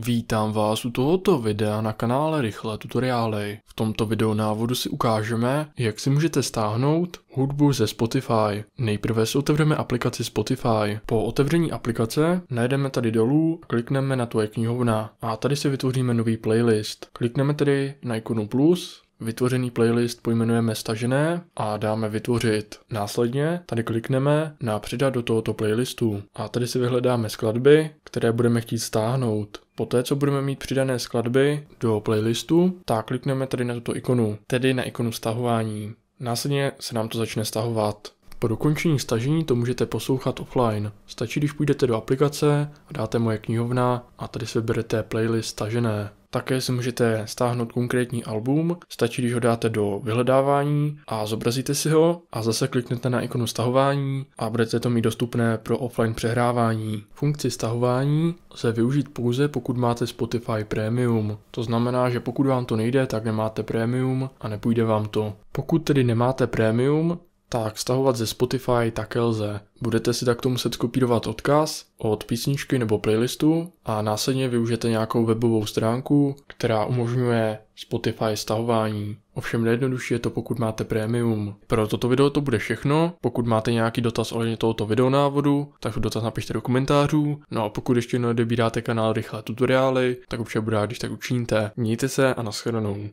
Vítám vás u tohoto videa na kanále Rychlé tutoriály. V tomto videonávodu si ukážeme, jak si můžete stáhnout hudbu ze Spotify. Nejprve si otevřeme aplikaci Spotify. Po otevření aplikace najdeme tady dolů, klikneme na tvoje knihovna a tady si vytvoříme nový playlist. Klikneme tedy na ikonu plus Vytvořený playlist pojmenujeme stažené a dáme vytvořit. Následně tady klikneme na přidat do tohoto playlistu a tady si vyhledáme skladby, které budeme chtít stáhnout. Poté, co budeme mít přidané skladby do playlistu, tak klikneme tady na tuto ikonu, tedy na ikonu stahování. Následně se nám to začne stahovat. Po dokončení stažení to můžete poslouchat offline. Stačí, když půjdete do aplikace a dáte moje knihovna a tady si vyberete playlist stažené. Také si můžete stáhnout konkrétní album, stačí, když ho dáte do vyhledávání a zobrazíte si ho a zase kliknete na ikonu stahování a budete to mít dostupné pro offline přehrávání. Funkci stahování se využít pouze pokud máte Spotify Premium. To znamená, že pokud vám to nejde, tak nemáte Premium a nepůjde vám to. Pokud tedy nemáte Premium, tak stahovat ze Spotify také lze. Budete si takto muset kopírovat odkaz od písničky nebo playlistu a následně využijete nějakou webovou stránku, která umožňuje Spotify stahování. Ovšem nejjednodušší je to, pokud máte premium. Pro toto video to bude všechno. Pokud máte nějaký dotaz ohledně tohoto videonávodu, tak dotaz napište do komentářů. No a pokud ještě neodebíráte kanál Rychlé tutoriály, tak určitě budu rád, když tak učiníte. Mějte se a nashledanou.